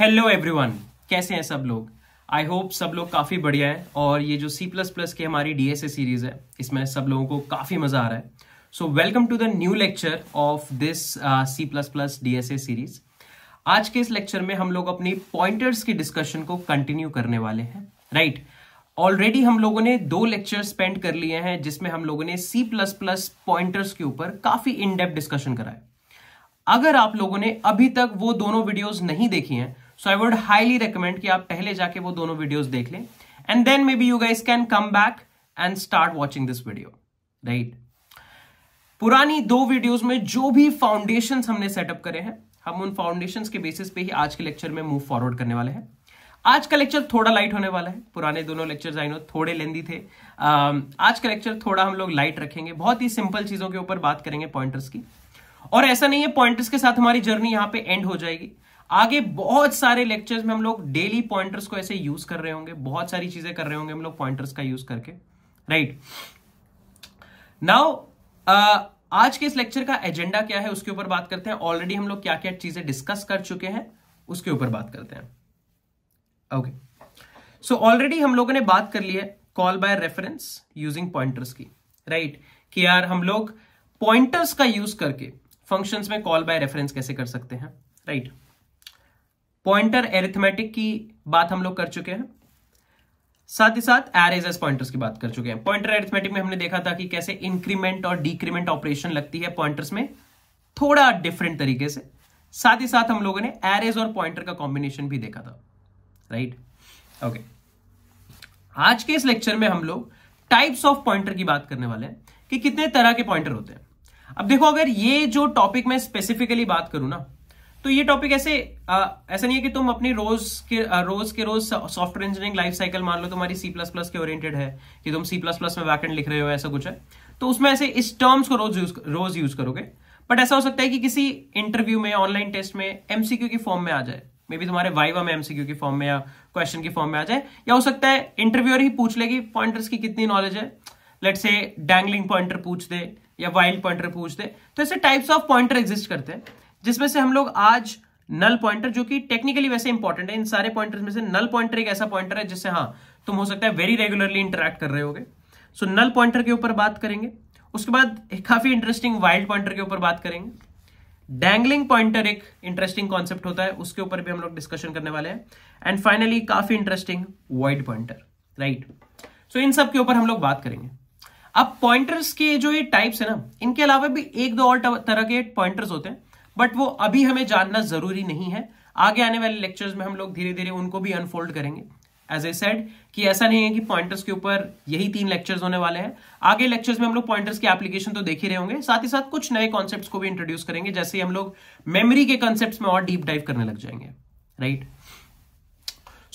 Hello everyone कैसे हैं सब लोग आई होप सब लोग काफ़ी बढ़िया हैं और ये जो सी प्लस प्लस की हमारी डी एस ए सीरीज़ है इसमें सब लोगों को काफ़ी मज़ा आ रहा है so welcome to the new lecture of this C plus plus D S A series आज के इस लेक्चर में हम लोग अपनी पॉइंटर्स की डिस्कशन को कंटिन्यू करने वाले हैं राइट right? ऑलरेडी हम लोगों ने दो लेक्चर स्पेंड कर लिए हैं जिसमें हम लोगों ने सी प्लस प्लस पॉइंटर्स के ऊपर काफ़ी इनडेप्थ डिस्कशन कराए अगर आप लोगों ने अभी तक वो दोनों वीडियोस नहीं देखी हैं so I would highly recommend कि आप पहले जाके वो दोनों वीडियोस देख लें and then maybe you guys can come back and start watching this video right पुरानी दो वीडियोज में जो भी फाउंडेशन हमने सेटअप करे हैं हम उन फाउंडेशन के बेसिस पे ही आज के लेक्चर में मूव फॉरवर्ड करने वाले हैं आज का लेक्चर थोड़ा लाइट होने वाला है पुराने दोनों लेक्चर आई नो थोड़े लेंदी थे um, आज का लेक्चर थोड़ा हम लोग लाइट रखेंगे बहुत ही सिंपल चीजों के ऊपर बात करेंगे पॉइंटर्स की और ऐसा नहीं है पॉइंटर्स के साथ हमारी जर्नी यहाँ पे एंड हो जाएगी आगे बहुत सारे लेक्चर्स में हम लोग डेली पॉइंटर्स को ऐसे यूज कर रहे होंगे बहुत सारी चीजें कर रहे होंगे हम लोग पॉइंटर्स का यूज करके राइट नाउ uh, आज के इस लेक्चर का एजेंडा क्या है उसके ऊपर बात करते हैं ऑलरेडी हम लोग क्या क्या चीजें डिस्कस कर चुके हैं उसके ऊपर बात करते हैं ओके सो ऑलरेडी हम लोगों ने बात कर ली है call by reference using pointers की राइट right? कि यार हम लोग पॉइंटर्स का यूज करके फंक्शंस में कॉल बाय रेफरेंस कैसे कर सकते हैं राइट right? पॉइंटर एरिथमेटिक की बात हम लोग कर चुके हैं साथ ही साथ एरेज पॉइंटर्स की बात कर चुके हैं पॉइंटर एरिथमेटिक में हमने देखा था कि कैसे इंक्रीमेंट और डिक्रीमेंट ऑपरेशन लगती है पॉइंटर्स में थोड़ा डिफरेंट तरीके से साथ ही साथ हम लोगों ने एरेज और पॉइंटर का कॉम्बिनेशन भी देखा था राइट right? Okay okay. आज के इस लेक्चर में हम लोग टाइप्स ऑफ पॉइंटर की बात करने वाले हैं कि कितने तरह के पॉइंटर होते हैं अब देखो अगर ये जो टॉपिक मैं स्पेसिफिकली बात करूं ना तो ये टॉपिक ऐसे आ, ऐसा नहीं है कि तुम अपनी रोज के आ, रोज के रोज सॉफ्टवेयर इंजीनियरिंग लाइफ साइकिल मान लो तुम्हारी सी प्लस प्लस के ओरिएंटेड है कि तुम सी प्लस प्लस में वैकेंट लिख रहे हो ऐसा कुछ है तो उसमें ऐसे इस टर्म्स को रोज यूज रोज यूज करोगे बट ऐसा हो सकता है कि किसी इंटरव्यू में ऑनलाइन टेस्ट में एमसीक्यू की फॉर्म में आ जाए मे बी तुम्हारे वाइवा में एमसीक्यू की फॉर्म में या क्वेश्चन की फॉर्म में आ जाए या हो सकता है इंटरव्यूअर ही पूछ लेगी पॉइंटर्स की कितनी नॉलेज है लेट से डैंगलिंग पॉइंटर पूछ दे या वाइल्ड पॉइंटर पूछ दे तो ऐसे टाइप्स ऑफ पॉइंटर एग्जिस्ट करते हैं जिसमें से हम लोग आज नल पॉइंटर जो कि टेक्निकली वैसे इंपॉर्टेंट है इन सारे पॉइंटर्स में से नल पॉइंटर एक ऐसा पॉइंटर है जिससे हाँ तुम हो सकता है वेरी रेगुलरली इंटरेक्ट कर रहे गए सो नल पॉइंटर के ऊपर बात करेंगे उसके बाद काफी इंटरेस्टिंग वाइल्ड पॉइंटर के ऊपर बात करेंगे डैंगलिंग पॉइंटर एक इंटरेस्टिंग कॉन्सेप्ट होता है उसके ऊपर भी हम लोग डिस्कशन करने वाले हैं एंड फाइनली काफी interesting wild pointer right so इन सब के ऊपर हम लोग बात करेंगे अब पॉइंटर्स के जो ये टाइप्स है ना इनके अलावा भी एक दो और तरह के पॉइंटर्स होते हैं बट वो अभी हमें जानना जरूरी नहीं है आगे आने वाले लेक्चर्स में हम लोग धीरे धीरे उनको भी अनफोल्ड करेंगे एज ए सेड कि ऐसा नहीं है कि पॉइंटर्स के ऊपर यही तीन लेक्चर्स होने वाले हैं आगे लेक्चर्स में हम लोग पॉइंटर्स के एप्लीकेशन तो देख ही रहे होंगे साथ ही साथ कुछ नए कॉन्सेप्ट्स को भी इंट्रोड्यूस करेंगे जैसे हम लोग मेमोरी के कॉन्सेप्ट्स में और डीप डाइव करने लग जाएंगे right right?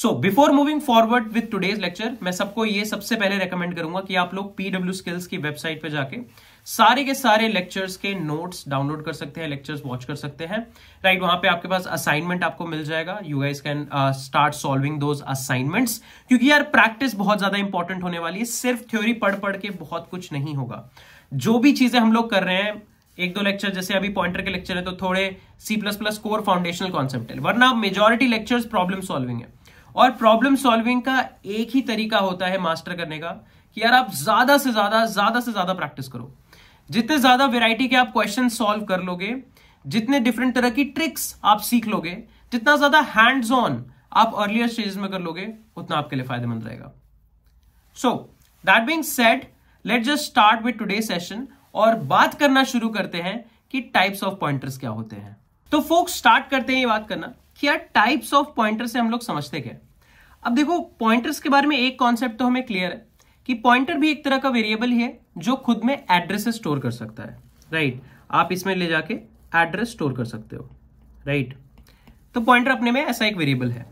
So before moving forward with today's lecture मैं सबको ये सबसे पहले रेकमेंड करूंगा कि आप लोग पीडब्ल्यू स्किल्स की वेबसाइट पर जाके सारे के सारे लेक्चर्स के नोट्स डाउनलोड कर सकते हैं लेक्चर्स वॉच कर सकते हैं राइट right, वहां पे आपके पास असाइनमेंट आपको मिल जाएगा you guys can start solving those assignments क्योंकि यार प्रैक्टिस बहुत ज्यादा इंपॉर्टेंट होने वाली है सिर्फ थ्योरी पढ़ पढ़ के बहुत कुछ नहीं होगा जो भी चीजें हम लोग कर रहे हैं एक दो लेक्चर जैसे अभी पॉइंटर के लेक्चर है तो थोड़े C plus plus core foundational concept है वरना मेजोरिटी लेक्चर्स प्रॉब्लम सॉल्विंग है और प्रॉब्लम सॉल्विंग का एक ही तरीका होता है मास्टर करने का कि यार आप ज्यादा से ज्यादा ज्यादा से ज्यादा प्रैक्टिस करो जितने ज्यादा वेराइटी के आप क्वेश्चन सॉल्व कर लोगे जितने डिफरेंट तरह की ट्रिक्स आप सीख लोगे जितना ज्यादा हैंड्स ऑन आप अर्लियर स्टेज में कर लोगे उतना आपके लिए फायदेमंद रहेगा so that being set let just start with today session और बात करना शुरू करते हैं कि टाइप्स ऑफ पॉइंटर्स क्या होते हैं तो फोक्स स्टार्ट करते हैं ये बात करना क्या टाइप्स ऑफ पॉइंटर से हम लोग समझते क्या अब देखो पॉइंटर्स के बारे में एक कॉन्सेप्ट तो हमें क्लियर है कि पॉइंटर भी एक तरह का वेरिएबल ही है जो खुद में एड्रेस स्टोर कर सकता है राइट right? आप इसमें ले जाके एड्रेस स्टोर कर सकते हो राइट right? तो पॉइंटर अपने में ऐसा एक वेरिएबल है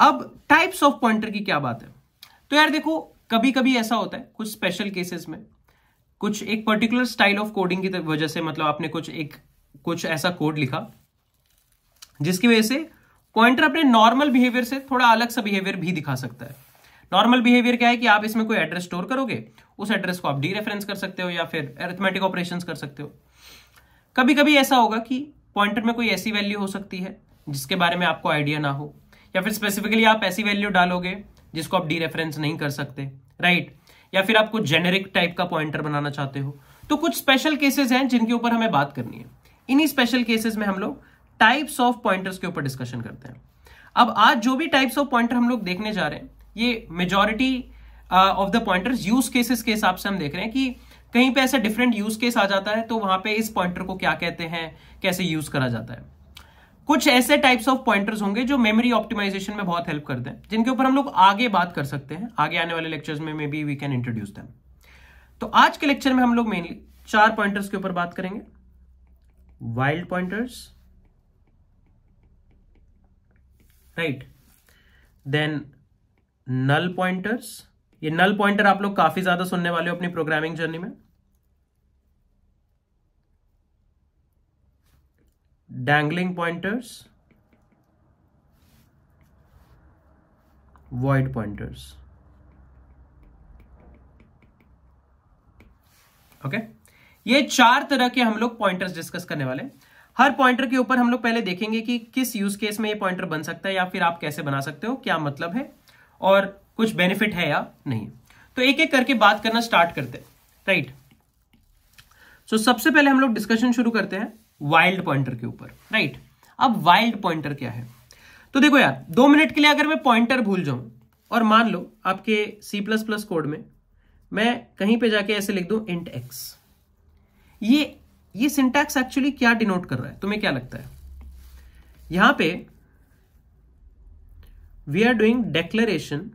अब टाइप्स ऑफ पॉइंटर की क्या बात है तो यार देखो कभी कभी ऐसा होता है कुछ स्पेशल केसेस में कुछ एक पर्टिकुलर स्टाइल ऑफ कोडिंग की वजह से मतलब आपने कुछ एक कुछ ऐसा कोड लिखा जिसकी वजह से पॉइंटर अपने नॉर्मल बिहेवियर से थोड़ा अलग सा बिहेवियर भी दिखा सकता है नॉर्मल बिहेवियर क्या है कि आप इसमें कोई एड्रेस स्टोर करोगे उस एड्रेस को आप डी रेफरेंस कर सकते हो या फिर एरिथमेटिक ऑपरेशन कर सकते हो कभी कभी ऐसा होगा कि पॉइंटर में कोई ऐसी वैल्यू हो सकती है जिसके बारे में आपको आइडिया ना हो या फिर स्पेसिफिकली आप ऐसी वैल्यू डालोगे जिसको आप डी रेफरेंस नहीं कर सकते राइट या फिर आप कुछ जेनेरिक टाइप का पॉइंटर बनाना चाहते हो तो कुछ स्पेशल केसेस हैं जिनके ऊपर हमें बात करनी है इन्हीं स्पेशल केसेस में हम लोग टाइप्स ऑफ पॉइंटर्स के ऊपर डिस्कशन करते हैं अब आज जो भी टाइप्स ऑफ पॉइंटर हम लोग देखने जा रहे हैं ये majority of the pointers use cases के हिसाब से हम देख रहे हैं कि कहीं पे ऐसा डिफरेंट यूज केस आ जाता है तो वहां पे इस पॉइंटर को क्या कहते हैं कैसे यूज करा जाता है कुछ ऐसे टाइप्स ऑफ पॉइंटर्स होंगे जो मेमोरी ऑप्टिमाइजेशन में बहुत हेल्प करते हैं जिनके ऊपर हम लोग आगे बात कर सकते हैं आगे आने वाले लेक्चर्स में maybe we can introduce them तो आज के लेक्चर में हम लोग मेनली चार पॉइंटर्स के ऊपर बात करेंगे wild pointers right then null pointers ये नल पॉइंटर आप लोग काफी ज्यादा सुनने वाले हो अपनी प्रोग्रामिंग जर्नी में dangling pointers void pointers okay ये चार तरह के हम लोग पॉइंटर्स डिस्कस करने वाले हैं हर पॉइंटर के ऊपर हम लोग पहले देखेंगे कि किस यूज केस में ये पॉइंटर बन सकता है या फिर आप कैसे बना सकते हो क्या मतलब है और कुछ बेनिफिट है या नहीं तो एक एक करके बात करना स्टार्ट करते हैं राइट सो सबसे पहले हम लोग डिस्कशन शुरू करते हैं वाइल्ड पॉइंटर के ऊपर राइट अब वाइल्ड पॉइंटर क्या है तो देखो यार दो मिनट के लिए अगर मैं पॉइंटर भूल जाऊं और मान लो आपके सी प्लस प्लस कोड में मैं कहीं पे जाके ऐसे लिख दूं इंट एक्स ये ये सिंटैक्स एक्चुअली क्या डिनोट कर रहा है तुम्हें क्या लगता है यहां पे we are doing declaration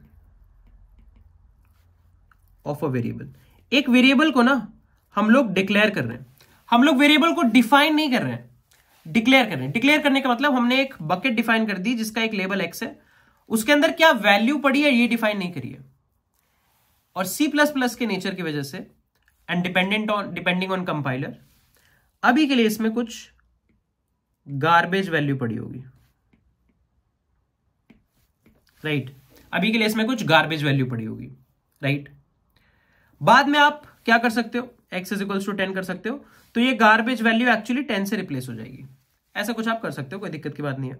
of a variable एक वेरिएबल को ना हम लोग डिक्लेयर कर रहे हैं हम लोग वेरिएबल को डिफाइन नहीं कर रहे हैं डिक्लेयर कर रहे हैं डिक्लेयर करने का मतलब हमने एक बकेट डिफाइन कर दी जिसका एक लेबल एक्स है उसके अंदर क्या वैल्यू पड़ी है ये डिफाइन नहीं करिए और सी प्लस प्लस के नेचर की वजह से and dependent on depending on compiler अभी के लिए इसमें कुछ गार्बेज वैल्यू पड़ी होगी राइट अभी के लिए इसमें कुछ गार्बेज वैल्यू पड़ी होगी राइट बाद में आप क्या कर सकते हो x is equals to ten कर सकते हो तो ये गार्बेज वैल्यू एक्चुअली टेन से रिप्लेस हो जाएगी ऐसा कुछ आप कर सकते हो कोई दिक्कत की बात नहीं है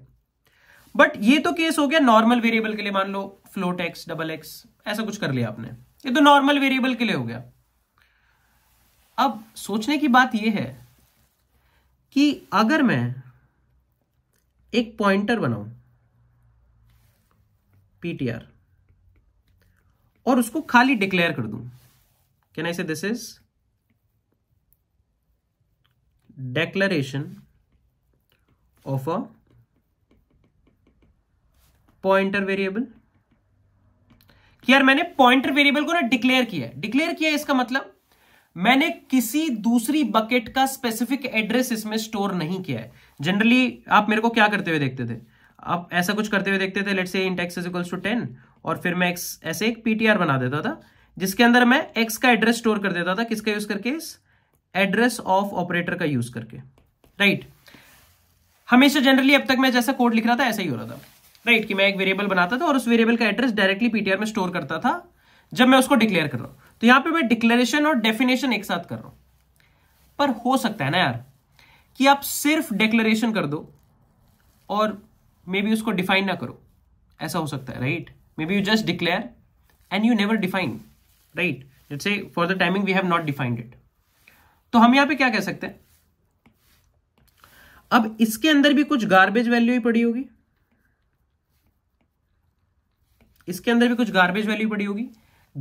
बट ये तो केस हो गया नॉर्मल वेरिएबल के लिए मान लो फ्लोट एक्स डबल एक्स ऐसा कुछ कर लिया आपने ये तो नॉर्मल वेरिएबल के लिए हो गया अब सोचने की बात यह है कि अगर मैं एक पॉइंटर बनाऊं पीटीआर और उसको खाली डिक्लेयर कर दूं can I say this is declaration of a pointer variable कि यार मैंने पॉइंटर वेरिएबल को ना डिक्लेयर किया है डिक्लेयर किया है इसका मतलब मैंने किसी दूसरी बकेट का स्पेसिफिक एड्रेस इसमें स्टोर नहीं किया है जनरली आप मेरे को क्या करते हुए देखते थे आप ऐसा कुछ करते हुए देखते थे let say x is equals to ten और फिर मैं एक्स ऐसे एक पीटीआर बना देता था जिसके अंदर मैं एक्स का एड्रेस स्टोर कर देता था किसका यूज करके इस एड्रेस ऑफ ऑपरेटर का यूज करके राइट right. हमेशा जनरली अब तक मैं जैसा कोड लिख रहा था ऐसा ही हो रहा था राइट right, कि मैं एक वेरिएबल बनाता था और उस वेरिएबल का एड्रेस डायरेक्टली पीटीआर में स्टोर करता था जब मैं उसको डिक्लेयर कर रहा हूं तो यहां पे मैं डिक्लेरेशन और डेफिनेशन एक साथ कर रहा हूं पर हो सकता है ना यार कि आप सिर्फ डिक्लेरेशन कर दो और मे बी उसको डिफाइन ना करो ऐसा हो सकता है right maybe you just declare and you never define right let's say for the timing we have not defined it तो हम यहां पे क्या कह सकते हैं अब इसके अंदर भी कुछ गार्बेज वैल्यू ही पड़ी होगी इसके अंदर भी कुछ गार्बेज वैल्यू पड़ी होगी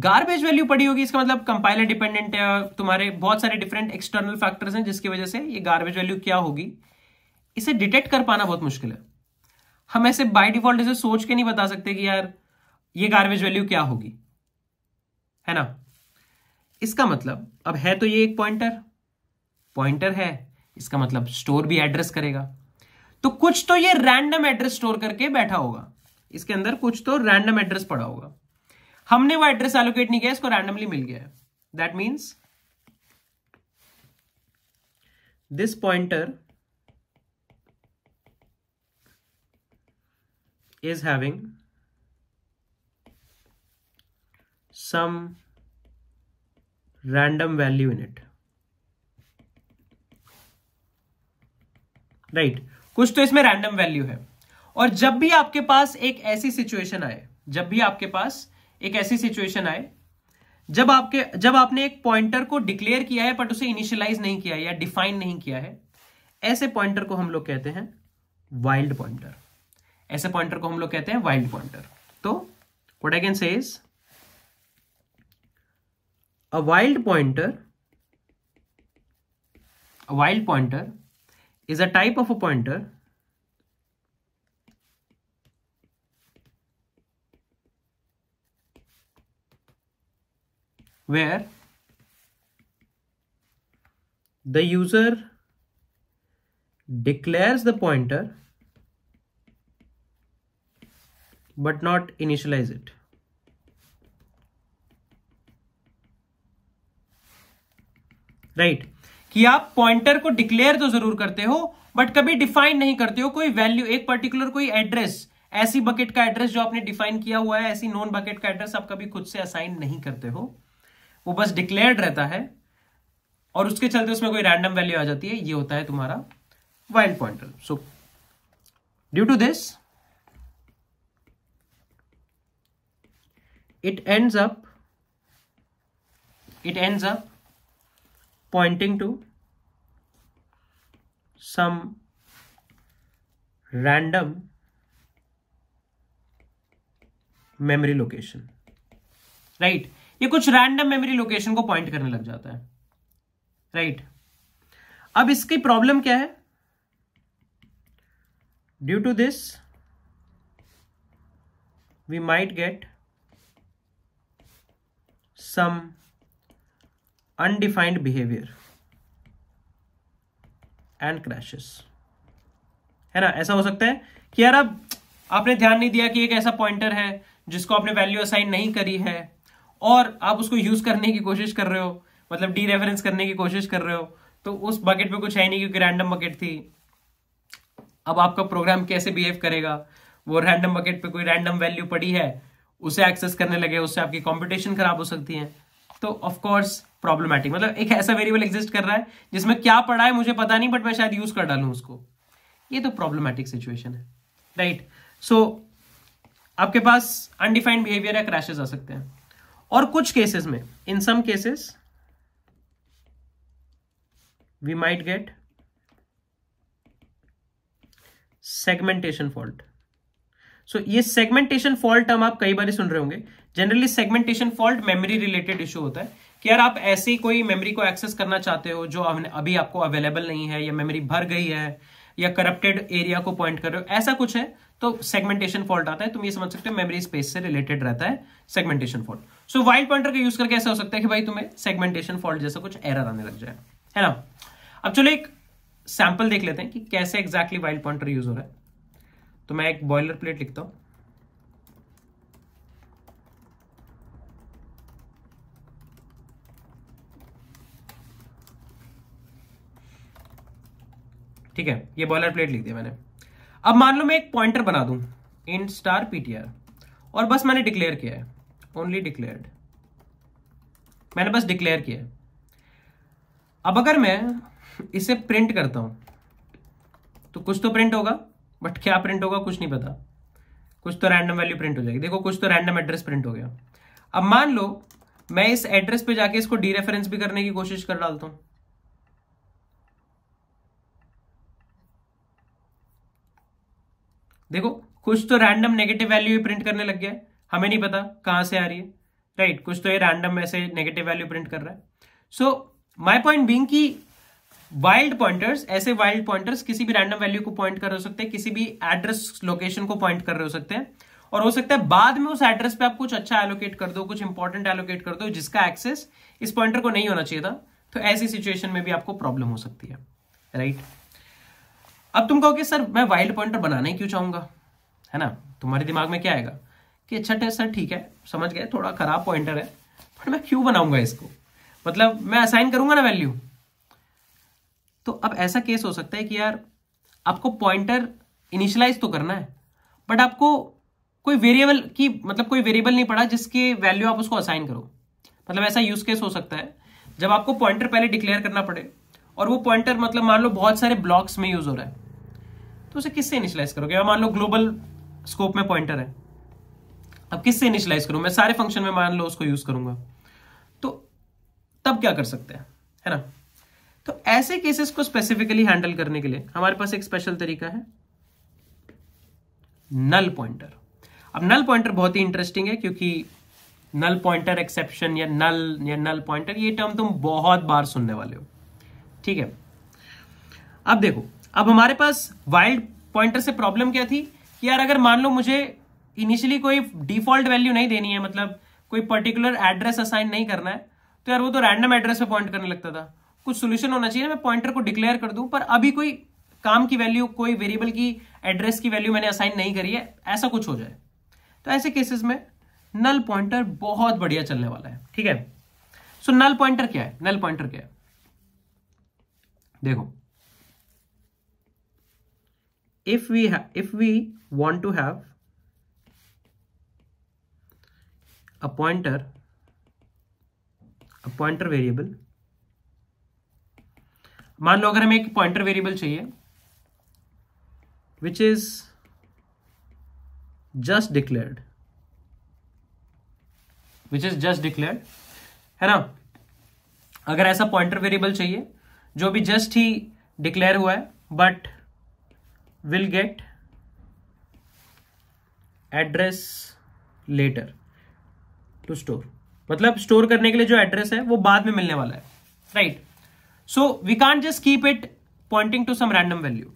गार्बेज वैल्यू पड़ी होगी इसका मतलब कंपाइलर डिपेंडेंट है तुम्हारे बहुत सारे डिफरेंट एक्सटर्नल फैक्टर्स हैं जिसकी वजह से ये गार्बेज वैल्यू क्या होगी इसे डिटेक्ट कर पाना बहुत मुश्किल है हम ऐसे बाय डिफॉल्ट इसे सोच के नहीं बता सकते कि यार ये गार्बेज वैल्यू क्या होगी है ना इसका मतलब अब है तो ये एक पॉइंटर पॉइंटर है इसका मतलब स्टोर भी एड्रेस करेगा तो कुछ तो ये रैंडम एड्रेस स्टोर करके बैठा होगा इसके अंदर कुछ तो रैंडम एड्रेस पड़ा होगा हमने वो एड्रेस एलोकेट नहीं किया इसको रैंडमली मिल गया है that means this pointer is having some random value in it right कुछ तो इसमें रैंडम वैल्यू है और जब भी आपके पास एक ऐसी सिचुएशन आए जब भी आपके पास एक ऐसी सिचुएशन आए जब आपके जब आपने एक पॉइंटर को डिक्लेयर किया है बट उसे इनिशियलाइज नहीं किया है या डिफाइन नहीं किया है ऐसे पॉइंटर को हम लोग कहते हैं वाइल्ड पॉइंटर ऐसे पॉइंटर को हम लोग कहते हैं वाइल्ड पॉइंटर तो what I can say wild pointer wild pointer is a type of a pointer where the user declares the pointer but not initialize it. Right right. कि आप pointer को डिक्लेयर तो जरूर करते हो बट कभी define नहीं करते हो कोई वैल्यू एक पर्टिकुलर कोई एड्रेस ऐसी बकेट का एड्रेस जो आपने डिफाइन किया हुआ है ऐसी नॉन बकेट का एड्रेस आप कभी खुद से असाइन नहीं करते हो वो बस डिक्लेयर्ड रहता है और उसके चलते उसमें कोई रैंडम वैल्यू आ जाती है ये होता है तुम्हारा wild pointer so due to this it ends it it ends up pointing to some random memory location right ये कुछ रैंडम मेमोरी लोकेशन को पॉइंट करने लग जाता है राइट right. अब इसकी प्रॉब्लम क्या है due to this we might get some undefined behaviour and crashes है ना ऐसा हो सकता है कि यार अब आपने ध्यान नहीं दिया कि एक ऐसा पॉइंटर है जिसको आपने वैल्यू असाइन नहीं करी है और आप उसको यूज करने की कोशिश कर रहे हो मतलब डी रेफरेंस करने की कोशिश कर रहे हो तो उस बकेट पे कुछ है नहीं क्योंकि रैंडम बकेट थी अब आपका प्रोग्राम कैसे बिहेव करेगा वो रैंडम बकेट पे कोई रैंडम वैल्यू पड़ी है उसे एक्सेस करने लगे उससे आपकी कॉम्पिटिशन खराब हो सकती है तो ऑफकोर्स प्रॉब्लमेटिक मतलब एक ऐसा वेरिएबल एग्जिस्ट कर रहा है जिसमें क्या पड़ा है मुझे पता नहीं बट मैं शायद यूज कर डालू उसको ये तो प्रॉब्लमेटिक सिचुएशन है राइट right. सो so, आपके पास अनडिफाइंड बिहेवियर या क्रैशेज आ सकते हैं और कुछ केसेस में in some cases we might get segmentation fault so ये सेगमेंटेशन फॉल्ट हम आप कई बार सुन रहे होंगे generally segmentation fault memory related issue होता है कि यार आप ऐसी कोई मेमोरी को एक्सेस करना चाहते हो जो अभी आपको अवेलेबल नहीं है या मेमोरी भर गई है या करप्टेड एरिया को पॉइंट कर रहे हो ऐसा कुछ है तो सेगमेंटेशन फॉल्ट आता है तुम ये समझ सकते हो मेमोरी स्पेस से रिलेटेड रहता है segmentation fault so wild pointer का यूज करके ऐसा हो सकता है कि भाई तुम्हें सेगमेंटेशन फॉल्ट जैसा कुछ एरर आने लग जाए है ना अब चलो एक सैंपल देख लेते हैं कि कैसे एग्जैक्टली वाइल्ड पॉइंटर यूज हो रहा है तो मैं एक बॉयलर प्लेट लिखता हूं ठीक है ये बॉयलर प्लेट लिख दिया मैंने अब मान लो मैं एक पॉइंटर बना दूं इन स्टार पीटीआर और बस मैंने डिक्लेयर किया है ओनली डिक्लेयर्ड मैंने बस डिक्लेयर किया अब अगर मैं इसे प्रिंट करता हूं तो कुछ तो प्रिंट होगा बट क्या प्रिंट होगा कुछ नहीं पता कुछ तो रैंडम वैल्यू प्रिंट हो जाएगी देखो कुछ तो रैंडम एड्रेस प्रिंट हो गया अब मान लो मैं इस एड्रेस पे जाके इसको डी रेफरेंस भी करने की कोशिश कर डालता हूं देखो कुछ तो रैंडम नेगेटिव वैल्यू ही प्रिंट करने लग गया है हमें नहीं पता कहाँ से आ रही है राइट right, कुछ तो ये रैंडम ऐसे नेगेटिव वैल्यू प्रिंट कर रहा है सो माई पॉइंट बीइंग की वाइल्ड पॉइंटर्स ऐसे वाइल्ड पॉइंटर्स किसी भी रैंडम वैल्यू को पॉइंट कर हो सकते हैं किसी भी एड्रेस लोकेशन को पॉइंट कर रहे हो सकते हैं और हो सकता है बाद में उस एड्रेस पे आप कुछ अच्छा एलोकेट कर दो कुछ इंपॉर्टेंट एलोकेट कर दो जिसका एक्सेस इस पॉइंटर को नहीं होना चाहिए था तो ऐसी सिचुएशन में भी आपको प्रॉब्लम हो सकती है राइट right? अब तुम कहोगे सर मैं वाइल्ड पॉइंटर बनाना ही क्यों चाहूंगा है ना तुम्हारे दिमाग में क्या आएगा कि अच्छा टेस्ट सर ठीक है समझ गए थोड़ा खराब पॉइंटर है बट मैं क्यों बनाऊंगा इसको मतलब मैं असाइन करूंगा ना वैल्यू तो अब ऐसा केस हो सकता है कि यार आपको पॉइंटर इनिशलाइज तो करना है बट आपको कोई वेरिएबल की मतलब कोई वेरिएबल नहीं पड़ा जिसके वैल्यू आप उसको असाइन करो मतलब ऐसा यूज केस हो सकता है जब आपको पॉइंटर पहले डिक्लेयर करना पड़े और वो पॉइंटर मतलब मान लो बहुत सारे ब्लॉक्स में यूज हो रहा है तो उसे किससे इनिशलाइज करोगे मान लो ग्लोबल स्कोप में पॉइंटर है अब किससे इनिशियलाइज करूं मैं सारे फंक्शन में मान लो उसको यूज करूंगा तो तब क्या कर सकते हैं है ना तो ऐसे केसेस को स्पेसिफिकली हैंडल करने के लिए हमारे पास एक स्पेशल तरीका है नल पॉइंटर अब नल पॉइंटर बहुत ही इंटरेस्टिंग है क्योंकि नल पॉइंटर एक्सेप्शन या नल या नल पॉइंटर ये टर्म तुम बहुत बार सुनने वाले हो ठीक है अब देखो अब हमारे पास वाइल्ड पॉइंटर से प्रॉब्लम क्या थी कि यार अगर मान लो मुझे इनिशियली कोई डिफॉल्ट वैल्यू नहीं देनी है मतलब कोई पर्टिकुलर एड्रेस असाइन नहीं करना है तो यार वो तो रैंडम एड्रेस पे पॉइंट करने लगता था कुछ सोल्यूशन होना चाहिए मैं पॉइंटर को डिक्लेयर कर दूं पर अभी कोई काम की वैल्यू कोई वेरिएबल की एड्रेस की वैल्यू मैंने असाइन नहीं करी है ऐसा कुछ हो जाए तो ऐसे केसेस में नल पॉइंटर बहुत बढ़िया चलने वाला है ठीक है सो so, नल पॉइंटर क्या है नल पॉइंटर क्या है देखो if we if we want to have a pointer a pointer variable मान लो अगर हमें एक पॉइंटर वेरिएबल चाहिए which is just declared which is just declared है ना अगर ऐसा पॉइंटर वेरिएबल चाहिए जो भी जस्ट ही डिक्लेयर हुआ है but will get address later to store मतलब स्टोर करने के लिए जो एड्रेस है वो बाद में मिलने वाला है right so we can't just keep it pointing to some random value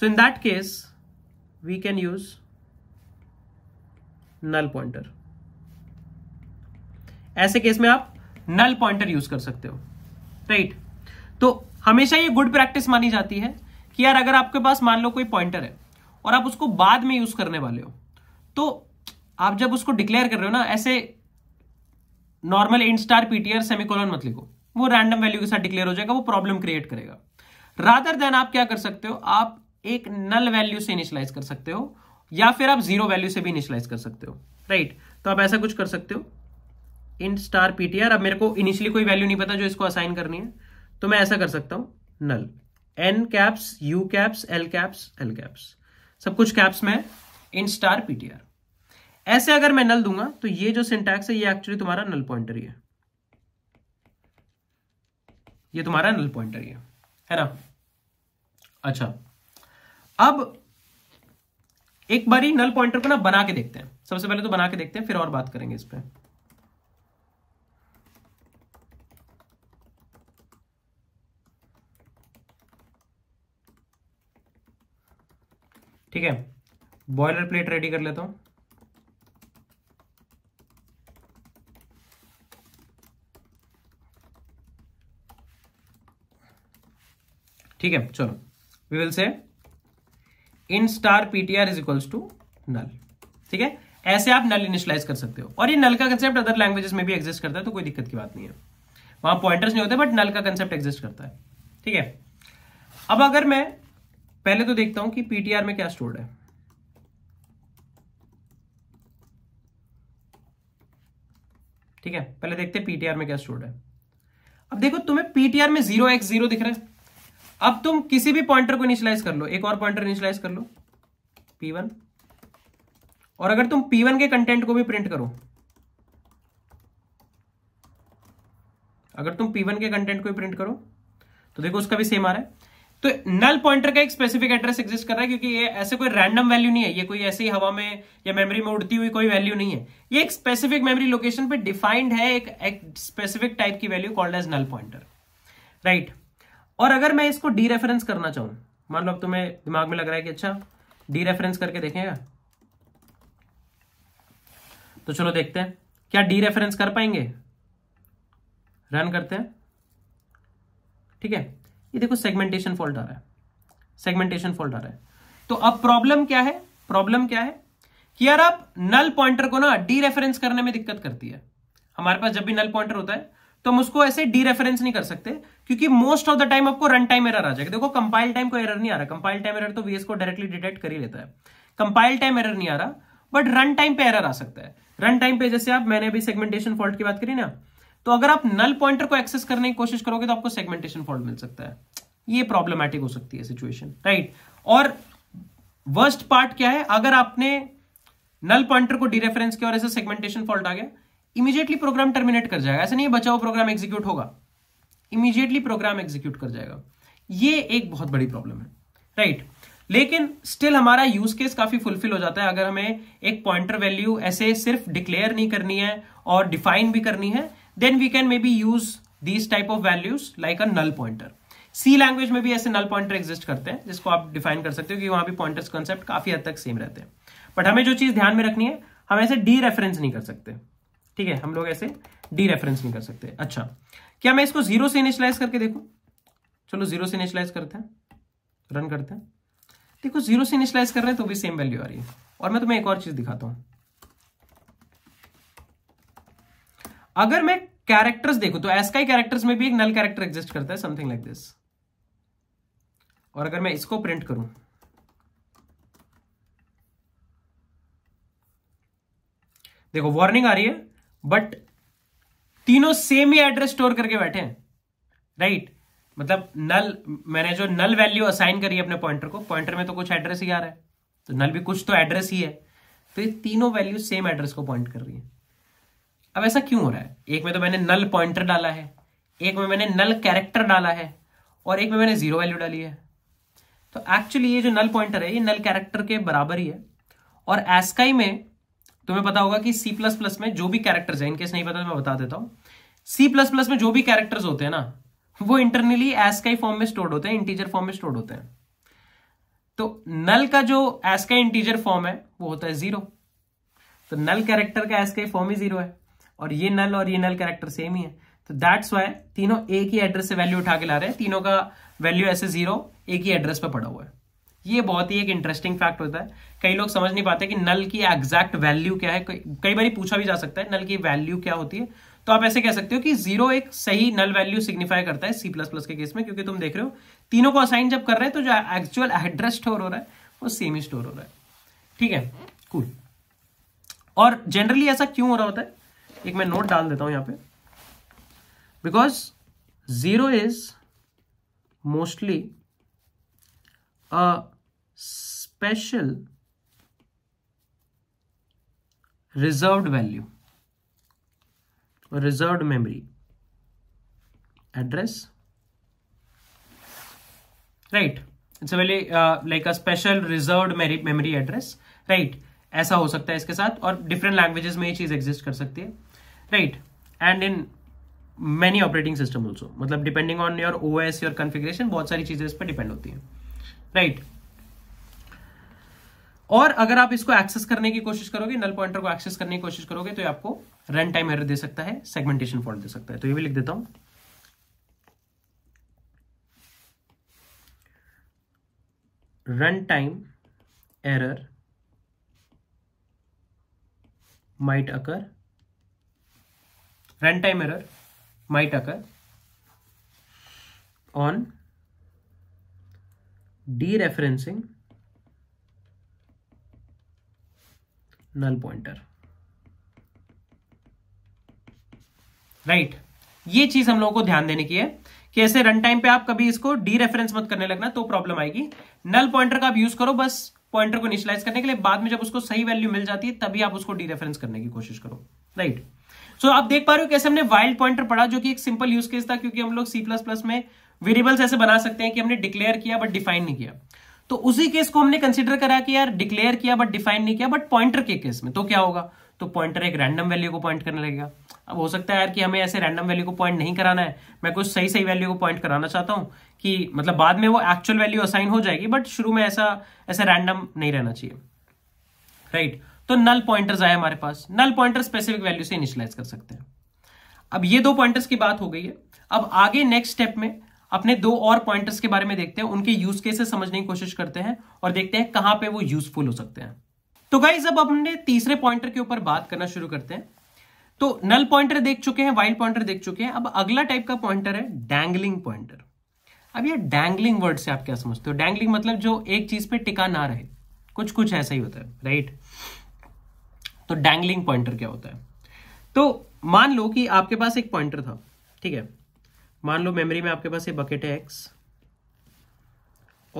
so in that case we can use null pointer ऐसे केस में आप नल पॉइंटर यूज कर सकते हो राइट तो हमेशा ये गुड प्रैक्टिस मानी जाती है कि यार अगर आपके पास मान लो कोई पॉइंटर है और आप उसको बाद में यूज करने वाले हो तो आप जब उसको डिक्लेयर कर रहे हो ना ऐसे normal int star PTR semicolon मत लिखो वो रैंडम वैल्यू के साथ डिक्लेयर हो जाएगा वो प्रॉब्लम क्रिएट करेगा रादर देन आप क्या कर सकते हो आप एक नल वैल्यू से इनिशलाइज कर सकते हो या फिर आप जीरो वैल्यू से भी इनिशलाइज कर सकते हो राइट right? तो आप ऐसा कुछ कर सकते हो इन स्टार पीटीआर अब मेरे को इनिशियली कोई वैल्यू नहीं पता जो इसको असाइन करनी है तो मैं ऐसा कर सकता हूं null N caps U caps L caps L caps सब कुछ कैप्स में इन स्टार पीटीआर ऐसे अगर मैं नल दूंगा तो ये जो सिंटैक्स है ये एक्चुअली तुम्हारा नल पॉइंटर ही है ये तुम्हारा नल पॉइंटर ही है है ना अच्छा अब एक बारी नल पॉइंटर को ना बना के देखते हैं सबसे पहले तो बना के देखते हैं फिर और बात करेंगे इस पर ठीक है बॉयलर प्लेट रेडी कर लेता हूं ठीक है चलो we will say int star PTR is equals to null ठीक है ऐसे आप नल इनिशलाइज कर सकते हो और ये नल का कंसेप्ट अदर लैंग्वेजेस में भी एग्जिस्ट करता है तो कोई दिक्कत की बात नहीं है वहां पॉइंटर्स नहीं होते बट नल का कंसेप्ट एग्जिस्ट करता है ठीक है अब अगर मैं पहले तो देखता हूं कि पीटीआर में क्या स्टोर्ड है ठीक है पहले देखते हैं पीटीआर में क्या स्टोर्ड है अब देखो तुम्हें पीटीआर में जीरो एक्स जीरो दिख रहा है अब तुम किसी भी पॉइंटर को इनिशलाइज कर लो एक और पॉइंटर इनिशलाइज कर लो P1 और अगर तुम P1 के कंटेंट को भी प्रिंट करो अगर तुम P1 के कंटेंट को भी प्रिंट करो तो देखो उसका भी सेम आ रहा है तो नल पॉइंटर का एक स्पेसिफिक एड्रेस एग्जिस्ट कर रहा है क्योंकि ये ऐसे कोई रैंडम वैल्यू नहीं है ये कोई ऐसी हवा में या मेमोरी में उड़ती हुई कोई वैल्यू नहीं है ये एक स्पेसिफिक मेमोरी लोकेशन पे डिफाइंड है एक स्पेसिफिक टाइप की value called as null pointer right और अगर मैं इसको डी रेफरेंस करना चाहूं मान लो अब तुम्हें दिमाग में लग रहा है कि अच्छा डी रेफरेंस करके देखेगा तो चलो देखते हैं क्या डी रेफरेंस कर पाएंगे रन करते हैं ठीक है ये देखो सेगमेंटेशन फॉल्ट आ रहा है सेगमेंटेशन फॉल्ट आ रहा है तो अब प्रॉब्लम क्या है प्रॉब्लम क्या है कि यार आप नल पॉइंटर को ना डी रेफरेंस करने में दिक्कत करती है हमारे पास जब भी नल पॉइंटर होता है तो हम उसको ऐसे डी रेफरेंस नहीं कर सकते क्योंकि मोस्ट ऑफ द टाइम आपको रन टाइम एरर आ जाएगा देखो कंपाइल टाइम को एरर नहीं आ रहा कंपाइल टाइम एरर तो वीएस को डायरेक्टली डिटेक्ट कर ही लेता है कंपाइल टाइम एरर नहीं आ रहा बट रन टाइम पे एरर आ सकता है रन टाइम पे जैसे आप मैंने अभी सेगमेंटेशन फॉल्ट की बात करी ना तो अगर आप नल पॉइंटर को एक्सेस करने की कोशिश करोगे तो आपको सेगमेंटेशन फॉल्ट मिल सकता है ये प्रॉब्लमैटिक हो सकती है सिचुएशन राइट और वर्स्ट पार्ट क्या है अगर आपने नल पॉइंटर को डीरेफरेंस किया और ऐसे सेगमेंटेशन फॉल्ट आ गया इमीडिएटली प्रोग्राम टर्मिनेट कर जाएगा ऐसा नहीं बचाओ प्रोग्राम एग्जीक्यूट होगा इमीजिएटली प्रोग्राम एग्जीक्यूट कर जाएगा ये एक बहुत बड़ी प्रॉब्लम है राइट right? लेकिन स्टिल हमारा यूज केस काफी फुलफिल हो जाता है अगर हमें एक पॉइंटर वैल्यू ऐसे सिर्फ डिक्लेयर नहीं करनी है और डिफाइन भी करनी है then we can maybe use these type of values like a null pointer C language में भी ऐसे नल पॉइंटर एग्जिस्ट करते हैं जिसको आप डिफाइन कर सकते हो कि वहां भी पॉइंटर्स कॉन्सेप्ट काफी हद तक सेम रहते हैं बट हमें जो चीज ध्यान में रखनी है हम ऐसे डी रेफरेंस नहीं कर सकते ठीक है हम लोग ऐसे डी रेफरेंस नहीं कर सकते अच्छा क्या मैं इसको जीरो से इनिशलाइज करके देखू चलो जीरो से इनिशलाइज करते हैं रन करते हैं देखो जीरो से इनिशलाइज कर रहे हैं तो भी सेम वैल्यू आ रही है और मैं तुम्हें एक और चीज दिखाता हूं अगर मैं कैरेक्टर्स देखू तो एसकाई कैरेक्टर्स में भी एक नल कैरेक्टर एग्जिस्ट करता है समथिंग लाइक दिस और अगर मैं इसको प्रिंट करूं देखो वार्निंग आ रही है बट तीनों सेम ही एड्रेस स्टोर करके बैठे हैं राइट मतलब नल मैंने जो नल वैल्यू असाइन करी है अपने पॉइंटर को पॉइंटर में तो कुछ एड्रेस ही आ रहा है तो नल भी कुछ तो एड्रेस ही है तो ये तीनों वैल्यू सेम एड्रेस को पॉइंट कर रही है अब ऐसा क्यों हो रहा है एक में तो मैंने नल पॉइंटर डाला है एक में मैंने नल कैरेक्टर डाला है और एक में मैंने जीरो वैल्यू डाली है तो एक्चुअली ये जो नल पॉइंटर है ये नल कैरेक्टर के बराबर ही है और एस्काई में तुम्हें पता होगा कि सी प्लस प्लस में जो भी कैरेक्टर्स है इनकेस नहीं पता तो मैं बता देता हूं सी प्लस प्लस में जो भी कैरेक्टर्स होते हैं ना वो इंटरनली एस्काई फॉर्म में स्टोर्ड होते हैं इंटीजर फॉर्म में स्टोर्ड होते हैं तो नल का जो एस्काई इंटीजर फॉर्म है वो होता है जीरो तो नल कैरेक्टर का एस्काई फॉर्म ही जीरो है और ये नल और ये नल कैरेक्टर सेम ही है तो दैट्स वाई तीनों एक ही एड्रेस से वैल्यू उठा के ला रहे हैं तीनों का वैल्यू ऐसे जीरो एक ही एड्रेस पर पड़ा हुआ है ये बहुत ही एक इंटरेस्टिंग फैक्ट होता है कई लोग समझ नहीं पाते कि नल की एग्जैक्ट वैल्यू क्या है कई बार पूछा भी जा सकता है नल की वैल्यू क्या होती है तो आप ऐसे कह सकते हो कि जीरो एक सही नल वैल्यू सिग्निफाई करता है सी प्लस प्लस के केस में क्योंकि तुम देख रहे हो तीनों को असाइन जब कर रहे हैं तो जो एक्चुअल एड्रेस स्टोर हो रहा है वो सेम ही स्टोर हो रहा है ठीक है कूल और जनरली ऐसा क्यों हो रहा होता है एक मैं नोट डाल देता हूं यहां पे because zero is mostly special reserve value और reserved memory address right it's a really uh, like a special reserved memory ऐसा हो सकता है इसके साथ और डिफरेंट लैंग्वेजेस में ये चीज एग्जिस्ट कर सकती है right and in many operating system also मतलब depending on your O your configuration बहुत सारी चीजें इस पर डिपेंड होती है राइट right. और अगर आप इसको एक्सेस करने की कोशिश करोगे नल पॉइंटर को एक्सेस करने की कोशिश करोगे तो आपको रन टाइम एरर दे सकता है सेगमेंटेशन फॉल्ट दे सकता है तो ये भी लिख देता हूं run time error might occur run time error might occur on dereferencing null pointer right ये चीज हम लोगों को ध्यान देने की है कि ऐसे रन टाइम पे आप कभी इसको डी रेफरेंस मत करने लगना तो प्रॉब्लम आएगी नल पॉइंटर का आप यूज करो बस पॉइंटर को इनिशलाइज करने के लिए बाद में जब उसको सही वैल्यू मिल जाती है तभी आप उसको डी रेफरेंस करने की कोशिश करो राइट right. सो so, आप देख पा रहे हो कैसे हमने वाइल्ड पॉइंटर पढ़ा जो कि एक सिंपल यूज केस था क्योंकि हम लोग सी प्लस प्लस में वेरिएबल्स ऐसे बना सकते हैं कि हमने डिक्लेयर किया बट डिफाइन नहीं किया तो उसी केस को हमने कंसिडर करा कि यार डिक्लेयर किया बट डिफाइन नहीं किया बट पॉइंटर के केस में तो क्या होगा तो पॉइंटर एक रैंडम वैल्यू को पॉइंट करने लगेगा अब हो सकता है यार कि हमें ऐसे रैंडम वैल्यू को पॉइंट नहीं कराना है मैं कुछ सही सही वैल्यू को पॉइंट कराना चाहता हूं कि मतलब बाद में वो एक्चुअल वैल्यू असाइन हो जाएगी बट शुरू में ऐसा ऐसा रैंडम नहीं रहना चाहिए राइट right? तो नल पॉइंटर्स आए हमारे पास नल पॉइंटर स्पेसिफिक वैल्यू से इनिशलाइज कर सकते हैं अब ये दो पॉइंटर्स की बात हो गई है अब आगे नेक्स्ट स्टेप में अपने दो और पॉइंटर्स के बारे में देखते हैं उनके यूज केसेस समझने की कोशिश करते हैं और देखते हैं कहां पे वो यूजफुल हो सकते हैं तो गाइज अब हमने तीसरे पॉइंटर के ऊपर बात करना शुरू करते हैं तो नल पॉइंटर देख चुके हैं वाइल्ड पॉइंटर देख चुके हैं अब अगला टाइप का पॉइंटर है डैंगलिंग पॉइंटर अब ये डैंगलिंग वर्ड से आप क्या समझते हो डैंगलिंग मतलब जो एक चीज पे टिका ना रहे कुछ कुछ ऐसा ही होता है राइट तो डैंगलिंग पॉइंटर क्या होता है तो मान लो कि आपके पास एक पॉइंटर था ठीक है मान लो मेमोरी में आपके पास ये बकेट है एक्स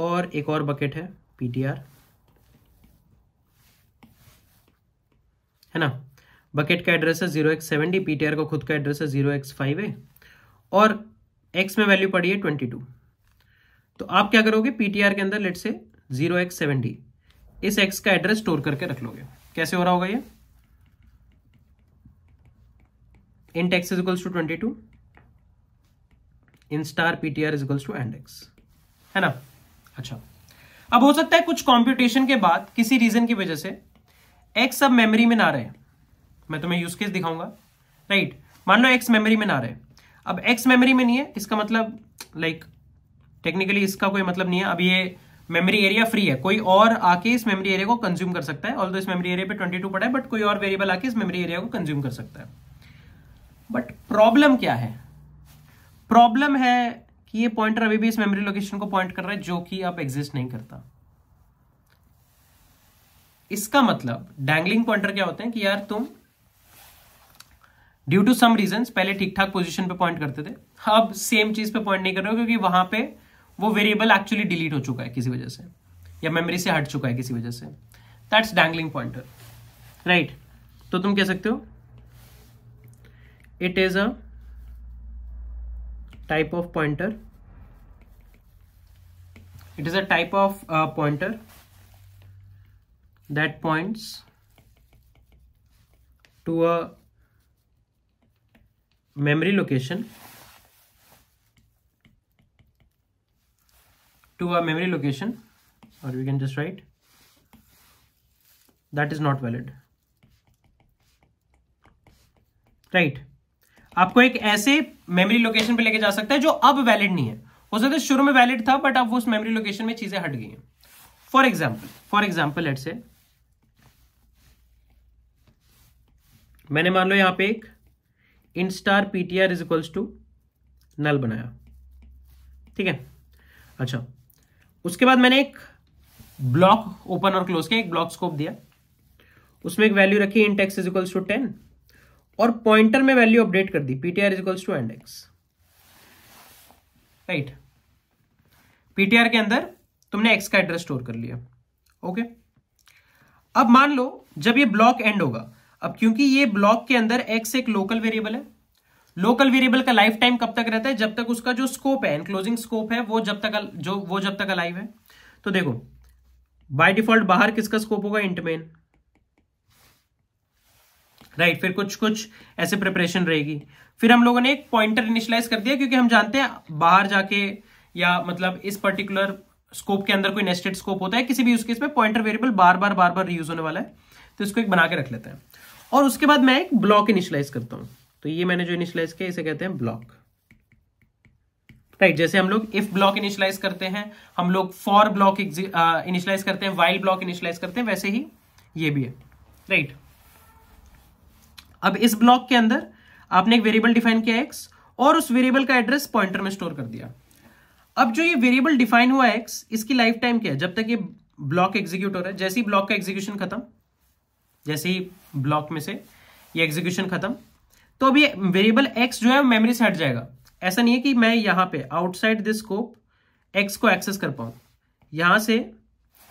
और एक और बकेट है पीटीआर है ना बकेट का एड्रेस है जीरो एक्स सेवेंटी पी का खुद का एड्रेस है जीरो एक्स फाइव है और एक्स में वैल्यू पड़ी है ट्वेंटी टू तो आप क्या करोगे पी के अंदर let say zero x seventy इस एक्स का एड्रेस स्टोर करके रख लोगे कैसे हो रहा होगा ये int x is equals to twenty two int star PTR is equals to and x है ना अच्छा अब हो सकता है कुछ कॉम्प्यूटेशन के बाद किसी रीजन की वजह से एक्स अब मेमोरी में ना रहे मैं तुम्हें यूज केस दिखाऊंगा राइट मान लो एक्स मेमोरी में ना रहे अब एक्स मेमोरी में नहीं है इसका मतलब लाइक टेक्निकली इसका कोई मतलब नहीं है अब ये मेमोरी एरिया फ्री है कोई और आके इस मेमोरी एरिया को कंज्यूम कर सकता है ऑल इस मेमोरी एरिया पे 22 पड़ा है बट कोई और वेरिएबल आके इस मेमोरी एरिया को कंज्यूम कर सकता है बट प्रॉब्लम क्या है प्रॉब्लम है कि ये पॉइंटर अभी भी इस मेमोरी लोकेशन को पॉइंट कर रहा है जो कि अब एग्जिस्ट नहीं करता इसका मतलब डैंगलिंग पॉइंटर क्या होते हैं कि यार तुम ड्यू टू सम रीजन पहले ठीक ठाक पोजिशन पे पॉइंट करते थे अब सेम चीज पे पॉइंट नहीं कर रहे हो क्योंकि वहां पे वो वेरिएबल एक्चुअली डिलीट हो चुका है किसी वजह से या मेमोरी से हट चुका है किसी वजह से दैट्स डैंगलिंग पॉइंटर राइट तो तुम कह सकते हो it is a type of pointer it is a type of uh, pointer that points to a memory location to a memory location or we can just write that is not valid right आपको एक ऐसे memory location पे लेके जा सकता है जो अब वैलिड नहीं है हो सकता है शुरू में वैलिड था बट अब उस मेमोरी लोकेशन में चीजें हट गई हैं for example for example let say मैंने मान लो यहां पे एक int star PTR is equals to null बनाया ठीक है अच्छा उसके बाद मैंने एक ब्लॉक ओपन और क्लोज के एक ब्लॉक स्कोप दिया उसमें एक वैल्यू रखी int x is equals to ten और पॉइंटर में वैल्यू अपडेट कर दी PTR is equals to and x right PTR के अंदर तुमने एक्स का एड्रेस स्टोर कर लिया ओके okay? अब मान लो जब ये ब्लॉक एंड होगा अब क्योंकि ये ब्लॉक के अंदर एक्स एक लोकल वेरिएबल है लोकल वेरिएबल का लाइफ टाइम कब तक रहता है जब तक उसका जो स्कोप है एनक्लोजिंग स्कोप है वो जब तक जो वो जब तक अलाइव है तो देखो बाय डिफॉल्ट बाहर किसका स्कोप होगा इंटमेन राइट फिर कुछ कुछ ऐसे प्रिपरेशन रहेगी फिर हम लोगों ने एक पॉइंटर इनिशलाइज कर दिया क्योंकि हम जानते हैं बाहर जाके या मतलब इस पर्टिकुलर स्कोप के अंदर कोई नेस्टेड स्कोप होता है किसी भी उसके इसमें पॉइंटर वेरिएबल बार बार बार बार यूज होने वाला है तो इसको एक बना के रख लेते हैं और उसके बाद मैं एक ब्लॉक इनिशलाइज करता हूँ तो ये मैंने जो इनिशलाइज किया इसे कहते हैं ब्लॉक राइट right, जैसे हम लोग इफ ब्लॉक इनिशलाइज करते हैं हम लोग फॉर ब्लॉक इनिशलाइज करते हैं वाइल ब्लॉक इनिशलाइज करते हैं वैसे ही ये भी है राइट right. अब इस ब्लॉक के अंदर आपने एक वेरिएबल डिफाइन किया एक्स और उस वेरिएबल का एड्रेस पॉइंटर में स्टोर कर दिया अब जो ये वेरिएबल डिफाइन हुआ एक्स इसकी लाइफ टाइम क्या है जब तक ये ब्लॉक एग्जीक्यूट हो रहा है जैसे ही ब्लॉक का एग्जीक्यूशन खत्म जैसे ही ब्लॉक में से ये एग्जीक्यूशन खत्म तो अब ये वेरिएबल एक्स जो है मेमोरी से हट जाएगा ऐसा नहीं है कि मैं यहां पे आउटसाइड दिस स्कोप एक्स को एक्सेस कर पाऊं यहां से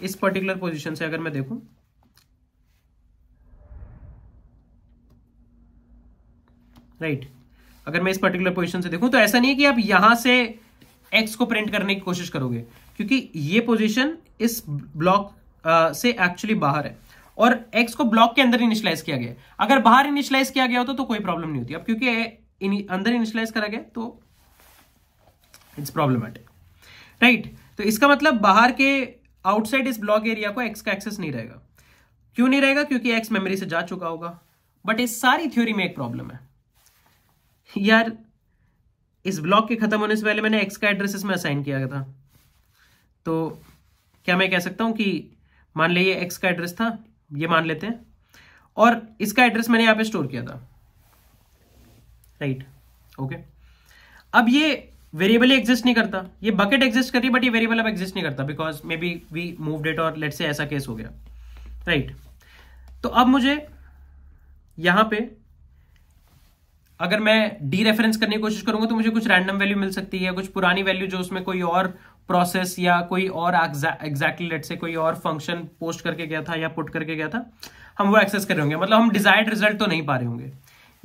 इस पर्टिकुलर पोजीशन से अगर मैं देखूं राइट अगर मैं इस पर्टिकुलर पोजिशन से देखूं तो ऐसा नहीं है कि आप यहां से एक्स को प्रिंट करने की कोशिश करोगे क्योंकि ये पोजिशन इस ब्लॉक से एक्चुअली बाहर है और एक्स को ब्लॉक के अंदर इनिशलाइज किया गया अगर बाहर इनिशलाइज किया गया होता तो, तो कोई प्रॉब्लम नहीं होती अब क्योंकि इन, अंदर इनिशलाइज करा गया तो इट्स प्रॉब्लमेटिक राइट तो इसका मतलब बाहर के आउटसाइड इस ब्लॉक एरिया को एक्स का एक्सेस नहीं रहेगा क्यों नहीं रहेगा क्योंकि एक्स मेमोरी से जा चुका होगा बट इस सारी थ्योरी में एक प्रॉब्लम है यार इस ब्लॉक के खत्म होने से पहले मैंने एक्स का एड्रेस इसमें असाइन किया था तो क्या मैं कह सकता हूं कि मान ले ये एक्स का एड्रेस था ये मान लेते हैं और इसका एड्रेस मैंने यहां पे स्टोर किया था राइट ओके अब ये वेरिएबल ही एग्जिस्ट नहीं करता ये बकेट एग्जिस्ट कर रही बट ये वेरिएबल अब एग्जिस्ट नहीं करता because maybe we move that और लेट से ऐसा केस हो गया राइट right. तो अब मुझे यहां पर अगर मैं डी रेफरेंस करने की कोशिश करूंगा तो मुझे कुछ रैंडम वैल्यू मिल सकती है कुछ पुरानी वैल्यू जो उसमें कोई और प्रोसेस या कोई और एग्जैक्टली लेट से कोई और फंक्शन पोस्ट करके गया था या पुट करके गया था हम वो एक्सेस कर रहे होंगे मतलब हम डिजायर्ड रिजल्ट तो नहीं पा रहे होंगे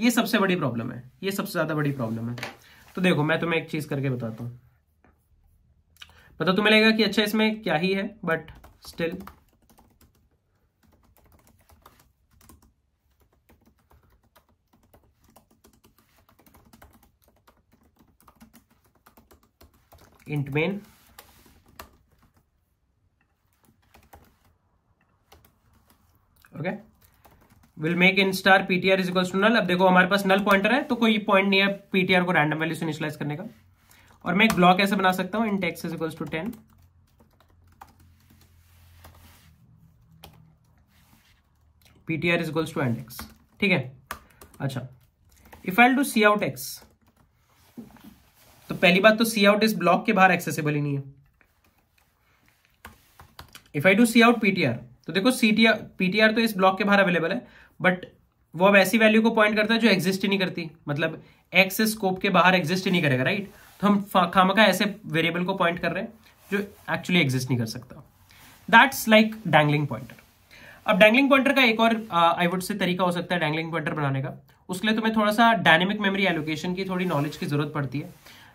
ये सबसे बड़ी प्रॉब्लम है ये सबसे ज्यादा बड़ी प्रॉब्लम है तो देखो मैं तुम्हें एक चीज करके बताता हूँ पता तुम्हें तो लगेगा कि अच्छा इसमें क्या ही है but still int main okay will make int star PTR is equals to null अब देखो हमारे पास नल पॉइंटर है तो कोई पॉइंट नहीं है पीटीआर को रैंडम वैल्यू से इनिशलाइज करने का और मैं एक ब्लॉक ऐसे बना सकता हूँ int x is equals to ten PTR is equals to and x ठीक है अच्छा if I do cout x तो पहली बात तो सी आउट इस ब्लॉक के बाहर एक्सेसिबल ही नहीं है if I do cout PTR तो देखो सीटीआर पीटीआर तो इस ब्लॉक के बाहर अवेलेबल है बट वो अब ऐसी वैल्यू को पॉइंट करता है जो एग्जिस्ट ही नहीं करती मतलब एक्स स्कोप के बाहर एग्जिस्ट ही नहीं करेगा राइट तो हम खामखा ऐसे वेरिएबल को पॉइंट कर रहे हैं जो एक्चुअली एग्जिस्ट नहीं कर सकता दैट्स लाइक डैंगलिंग पॉइंटर अब डैंगलिंग पॉइंटर का एक और आई वुड से तरीका हो सकता है डैंगलिंग पॉइंटर बनाने का उसके लिए तुम्हें थोड़ा सा डायनेमिक मेमोरी एलोकेशन की थोड़ी नॉलेज की जरूरत पड़ती है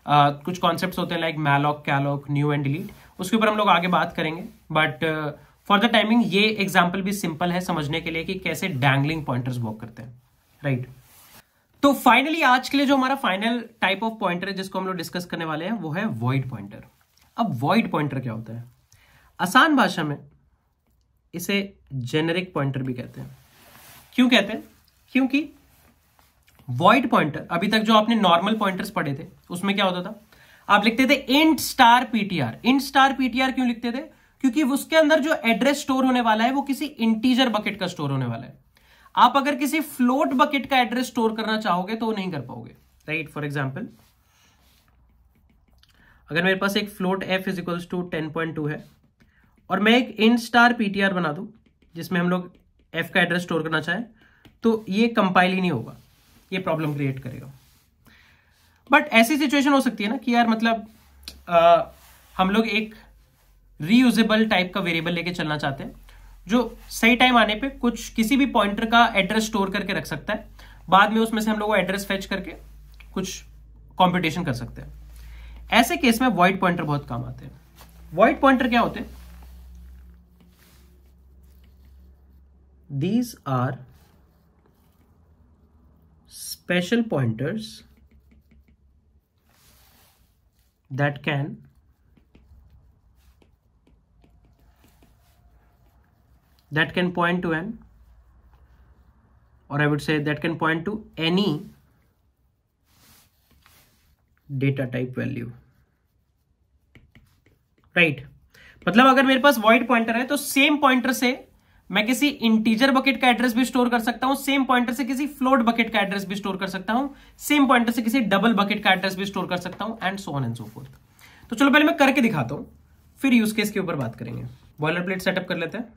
कुछ कॉन्सेप्ट होते हैं like malloc calloc new and delete उसके ऊपर हम लोग आगे बात करेंगे बट फॉर द टाइमिंग ये एग्जाम्पल भी सिंपल है समझने के लिए कि कैसे डैंगलिंग पॉइंटर्स वॉक करते हैं राइट तो फाइनली आज के लिए जो हमारा फाइनल टाइप ऑफ पॉइंटर है जिसको हम लोग डिस्कस करने वाले हैं वो है वॉइड पॉइंटर अब वॉइड पॉइंटर क्या होता है आसान भाषा में इसे जेनेरिक पॉइंटर भी कहते हैं क्यों कहते हैं क्योंकि वॉइड पॉइंटर अभी तक जो आपने नॉर्मल पॉइंटर्स पढ़े थे उसमें क्या होता था आप लिखते थे int star PTR int star PTR क्यों लिखते थे क्योंकि उसके अंदर जो एड्रेस स्टोर होने वाला है वो किसी इंटीजर बकेट का स्टोर होने वाला है आप अगर किसी फ्लोट बकेट का एड्रेस स्टोर करना चाहोगे तो नहीं कर पाओगे राइट फॉर एग्जाम्पल अगर मेरे पास एक float f is to ten point two है और मैं एक इन स्टार पीटीआर बना दू जिसमें हम लोग एफ का एड्रेस स्टोर करना चाहें तो ये कंपाइल ही नहीं होगा ये प्रॉब्लम क्रिएट करेगा बट ऐसी सिचुएशन हो सकती है ना कि यार मतलब आ, हम लोग एक रीयूजेबल टाइप का वेरिएबल लेके चलना चाहते हैं जो सही टाइम आने पे कुछ किसी भी पॉइंटर का एड्रेस स्टोर करके रख सकता है बाद में उसमें से हम लोग एड्रेस फेच करके कुछ कॉम्पिटिशन कर सकते हैं ऐसे केस में वाइट पॉइंटर बहुत काम आते हैं वाइट पॉइंटर क्या होते हैं these are special pointers that can that can point to an or I would say that can point to any data type value right? right. मतलब अगर मेरे पास void pointer, है तो pointer. पॉइंटर से मैं किसी इंटीजर बकेट का address भी स्टोर कर सकता हूं सेम पॉइंटर से किसी फ्लोट बकेट का एड्रेस भी स्टोर कर सकता हूं सेम पॉइंटर से किसी डबल बकेट का एड्रेस भी स्टोर कर सकता हूं and so on and so forth तो चलो पहले मैं करके दिखाता हूं फिर यूज केस के ऊपर बात करेंगे बॉयलर प्लेट सेटअप कर लेते हैं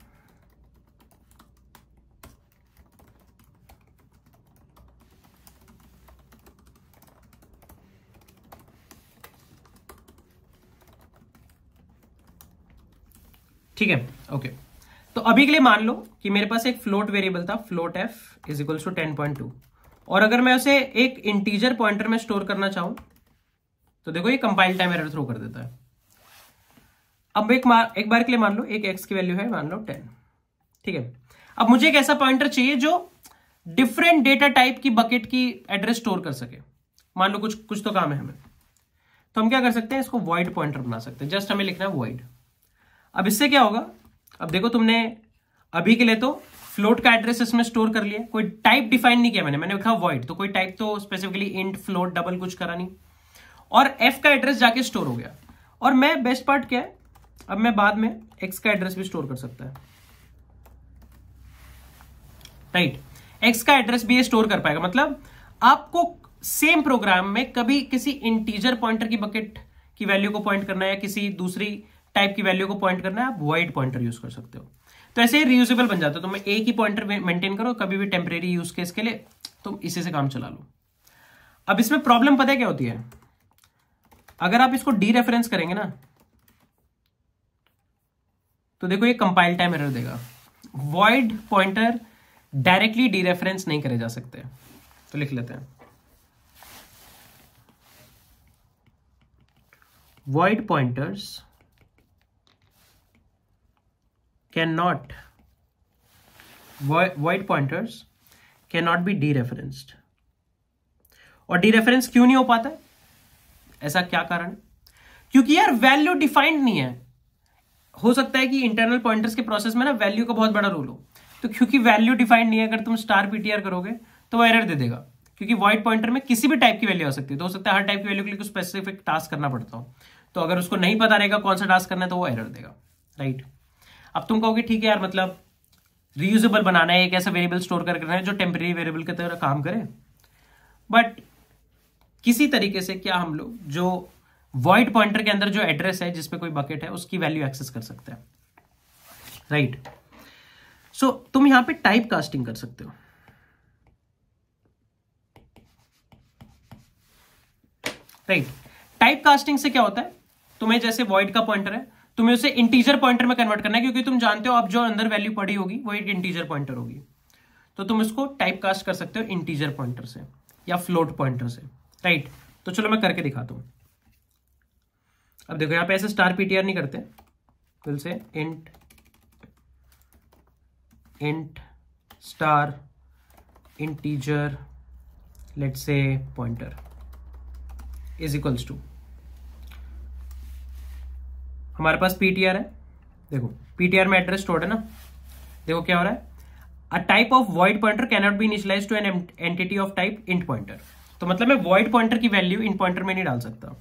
ठीक है ओके okay. तो अभी के लिए मान लो कि मेरे पास एक फ्लोट वेरिएबल था float f is equals to ten point two और अगर मैं उसे एक इंटीजर पॉइंटर में स्टोर करना चाहूं तो देखो ये कंपाइल टाइम एरर थ्रो कर देता है अब एक एक बार के लिए मान लो एक एक्स की वैल्यू है मान लो टेन ठीक है अब मुझे एक ऐसा पॉइंटर चाहिए जो डिफरेंट डेटा टाइप की बकेट की एड्रेस स्टोर कर सके मान लो कुछ कुछ तो काम है हमें तो हम क्या कर सकते हैं इसको वाइड पॉइंटर बना सकते हैं जस्ट हमें लिखना है वाइड अब इससे क्या होगा अब देखो तुमने अभी के लिए तो फ्लोट का एड्रेस इसमें स्टोर कर लिया कोई टाइप डिफाइन नहीं किया मैंने मैंने लिखा वॉइड तो कोई टाइप तो स्पेसिफिकली इंट फ्लोट डबल कुछ करा नहीं और एफ का एड्रेस जाके स्टोर हो गया और मैं बेस्ट पार्ट क्या है अब मैं बाद में एक्स का एड्रेस भी स्टोर कर सकता है राइट right. एक्स का एड्रेस भी ये स्टोर कर पाएगा मतलब आपको सेम प्रोग्राम में कभी किसी इंटीजर पॉइंटर की बकेट की वैल्यू को पॉइंट करना है या किसी दूसरी टाइप की वैल्यू को पॉइंट करना है आप वाइड पॉइंटर यूज कर सकते हो तो ऐसे ही रियूजेबल बन जाता है तो मैं एक ही पॉइंटर मेंटेन करो कभी भी टेम्परेरी यूज केस के लिए तो इसी से काम चला लो अब इसमें प्रॉब्लम पता है क्या होती है अगर आप इसको डी रेफरेंस करेंगे ना तो देखो ये कंपाइल टाइम एरर देगा void pointer directly dereference नहीं करे जा सकते तो लिख लेते हैं void pointers cannot void pointers cannot be dereferenced और डीरेफरेंस क्यों नहीं हो पाता है? ऐसा क्या कारण क्योंकि यार वैल्यू डिफाइंड नहीं है हो सकता है कि इंटरनल पॉइंटर्स के प्रोसेस में ना वैल्यू का बहुत बड़ा रोल हो तो क्योंकि वैल्यू डिफाइंड नहीं है अगर तुम स्टार पीटीआर करोगे तो वो एरर दे देगा क्योंकि वाइड पॉइंटर में किसी भी टाइप की वैल्यू आ सकती है तो हो सकता है हर टाइप की वैल्यू के लिए कुछ स्पेसिफिक टास्क करना पड़ता हो तो अगर उसको नहीं पता रहेगा कौन सा टास्क करना है तो वो एरर देगा राइट right? अब तुम कहोगे ठीक है यार मतलब रीयूजेबल बनाना है एक ऐसा वेरिएबल स्टोर कर रहे हैं जो टेम्परेरी वेरिएबल के तरह काम करे बट किसी तरीके से क्या हम लोग जो वॉइड पॉइंटर के अंदर जो एड्रेस है जिसपे कोई बकेट है उसकी वैल्यू एक्सेस कर सकते हैं राइट right. सो so, तुम यहां पे टाइप कास्टिंग कर सकते हो राइट टाइप कास्टिंग से क्या होता है तुम्हें जैसे वॉइड का पॉइंटर है तुम्हें उसे इंटीजर पॉइंटर में कन्वर्ट करना है क्योंकि तुम जानते हो अब जो अंदर वैल्यू पड़ी होगी वो एक इंटीजर पॉइंटर होगी तो तुम इसको टाइप कास्ट कर सकते हो इंटीजर पॉइंटर से या फ्लोट पॉइंटर से राइट तो चलो मैं करके दिखाता हूं अब देखो यहां पे ऐसे स्टार पीटीआर नहीं करते फिर से int int star integer let's say pointer is equals to हमारे पास पीटीआर है देखो पीटीआर में एड्रेस स्टोर्ड है ना देखो क्या हो रहा है a type of void pointer cannot be initialize to an entity of type int pointer तो मतलब मैं वॉइड पॉइंटर की वैल्यू इंट पॉइंटर में नहीं डाल सकता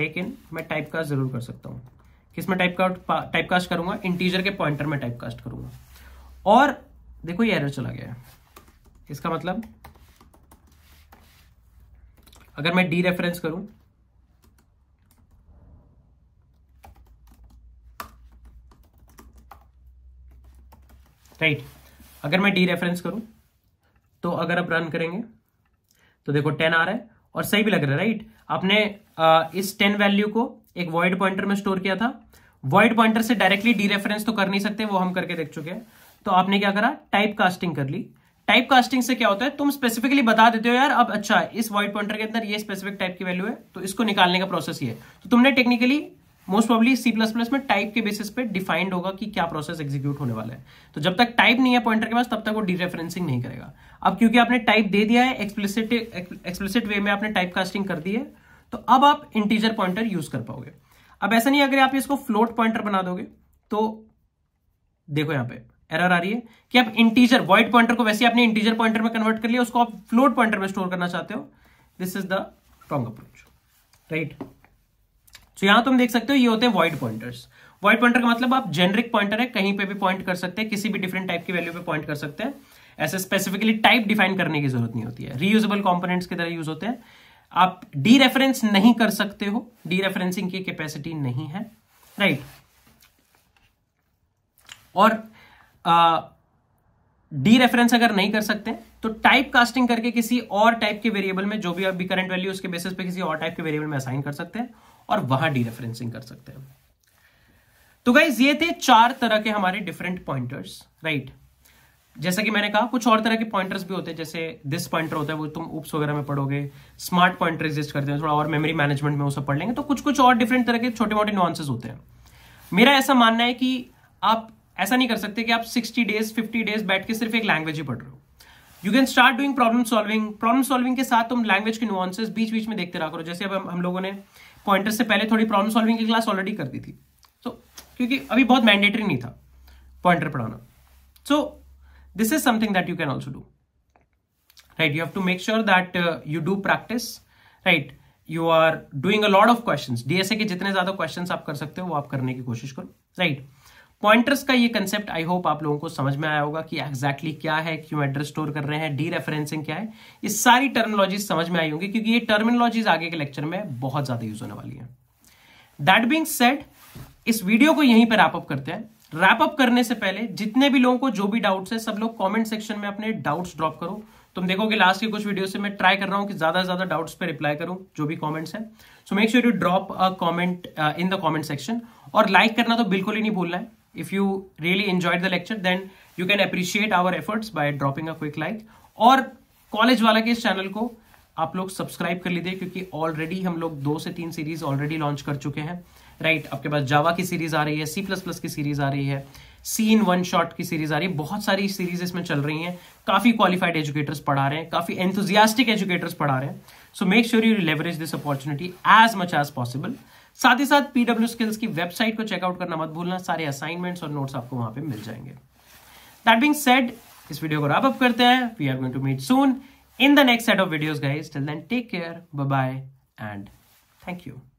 लेकिन मैं टाइप कास्ट जरूर कर सकता हूँ किस में टाइप का टाइप कास्ट करूंगा इंटीजर के पॉइंटर में टाइप कास्ट करूंगा और देखो ये एरर चला गया है इसका मतलब अगर मैं डी रेफरेंस करूं राइट अगर मैं डी रेफरेंस करूं तो अगर आप रन करेंगे तो देखो टेन आ रहा है और सही भी लग रहा है राइट आपने आ, इस टेन वैल्यू को एक वॉइड पॉइंटर में स्टोर किया था वर्ड पॉइंटर से डायरेक्टली डी रेफरेंस तो कर नहीं सकते वो हम करके देख चुके हैं तो आपने क्या करा टाइप कास्टिंग कर ली टाइप कास्टिंग से क्या होता है तुम स्पेसिफिकली बता देते हो यार अब अच्छा इस वर्ड पॉइंटर के अंदर ये स्पेसिफिक टाइप की वैल्यू है तो इसको निकालने का प्रोसेस ये है तो तुमने technically most probably C plus plus में टाइप के बेसिस पे डिफाइंड होगा कि क्या प्रोसेस एग्जीक्यूट होने वाला है तो जब तक टाइप नहीं है पॉइंटर के पास तब तक वो डी रेफरेंसिंग नहीं करेगा अब क्योंकि आपने टाइप दे दिया है एक्सप्लिसिट एक्सप्लिसिट वे में आपने टाइप कास्टिंग कर दी है तो अब आप इंटीजर पॉइंटर यूज कर पाओगे अब ऐसा नहीं अगर आप इसको फ्लोट पॉइंटर बना दोगे तो देखो यहां पर एरर आ रही है कि आप इंटीजर वाइट पॉइंटर को वैसे आपने इंटीजर पॉइंटर में कन्वर्ट कर लिया उसको आप फ्लोट पॉइंटर में स्टोर करना चाहते हो this is the wrong approach right so यहां तुम तो देख सकते हो ये होते हैं वॉइड पॉइंटर्स वॉइड पॉइंटर का मतलब आप जेनरिक पॉइंटर है कहीं पे भी पॉइंट कर सकते हैं किसी भी डिफरेंट टाइप की वैल्यू पे पॉइंट कर सकते हैं ऐसे स्पेसिफिकली टाइप डिफाइन करने की जरूरत नहीं होती है रीयूजेबल कॉम्पोनेट्स की तरह यूज होते हैं आप डी रेफरेंस नहीं कर सकते हो डी रेफरेंसिंग की कैपेसिटी नहीं है राइट right. और डी रेफरेंस अगर नहीं कर सकते तो टाइप कास्टिंग करके किसी और टाइप के वेरिएबल में जो भी अभी करंट वैल्यू उसके बेसिस पे किसी और टाइप के वेरिएबल में असाइन कर सकते हैं और वहां डी रेफरेंसिंग कर सकते हैं तो गाइज ये थे चार तरह के हमारे डिफरेंट पॉइंटर्स राइट जैसा कि मैंने कहा कुछ और तरह के पॉइंटर्स भी होते हैं जैसे दिस पॉइंटर होता है वो तुम उप्स वगैरह में पढ़ोगे स्मार्ट पॉइंटर एग्जिस्ट करते हैं थोड़ा और मेमोरी मैनेजमेंट में वो सब पढ़ लेंगे तो कुछ कुछ और डिफरेंट तरह के छोटे मोटे नॉन्सेस होते हैं मेरा ऐसा मानना है कि आप ऐसा नहीं कर सकते कि आप सिक्सटी डेज फिफ्टी डेज बैठ के सिर्फ एक लैंग्वेज ही पढ़ रहे हो you can start doing problem solving problem solving के साथ तुम लैंग्वेज के नुआंसेस बीच बीच में देखते रहा करो जैसे अब हम, हम लोगों ने पॉइंटर से पहले थोड़ी प्रॉब्लम सॉल्विंग की क्लास ऑलरेडी कर दी थी तो क्योंकि अभी बहुत मैंडेटरी नहीं था पॉइंटर पढ़ाना so this is something that you can also do right you have to make sure that you do practice right you are doing a lot of question DSA के जितने ज्यादा क्वेश्चन आप कर सकते हो वो आप करने की कोशिश करो right पॉइंटर्स का ये कंसेप्ट आई होप आप लोगों को समझ में आया होगा कि एक्जैक्टली exactly क्या है क्यों एड्रेस स्टोर कर रहे हैं डी रेफरेंसिंग क्या है ये सारी टर्मिनोलॉजीज समझ में आई होंगी क्योंकि ये टर्मिनोलॉजीज आगे के लेक्चर में बहुत ज्यादा यूज होने वाली है दैट बींग सेट इस वीडियो को यहीं पर रैपअप करते हैं रैप अप करने से पहले जितने भी लोगों को जो भी डाउट्स है सब लोग कॉमेंट सेक्शन में अपने डाउट्स ड्रॉप करो तुम देखोगे लास्ट के कुछ वीडियो से मैं ट्राई कर रहा हूं कि ज्यादा से ज्यादा डाउट्स पे रिप्लाई करूं जो भी कमेंट्स हैं so make sure you drop a comment in the comment section और लाइक करना तो बिल्कुल ही नहीं भूलना है if you really enjoyed the lecture then you can appreciate our efforts by dropping a quick like और कॉलेज वाला के इस चैनल को आप लोग सब्सक्राइब कर लीजिए क्योंकि ऑलरेडी हम लोग दो से तीन सीरीज ऑलरेडी लॉन्च कर चुके हैं राइट right, आपके पास जावा की सीरीज आ रही है सी प्लस प्लस की सीरीज आ रही है सी इन वन शॉट की सीरीज आ रही है बहुत सारी सीरीज इसमें चल रही हैं काफी क्वालिफाइड एजुकेटर्स पढ़ा रहे हैं काफी एंथुजियास्टिक एजुकेटर्स पढ़ा रहे हैं so make sure you leverage this opportunity as much as possible साथ ही साथ पीडब्ल्यू स्किल्स की वेबसाइट को चेकआउट करना मत भूलना सारे असाइनमेंट्स और नोट्स आपको वहां पे मिल जाएंगे दैट बीइंग सेड इस वीडियो को रैप अप करते हैं we are going to meet soon in the next set of videos guys till then take care bye bye and thank you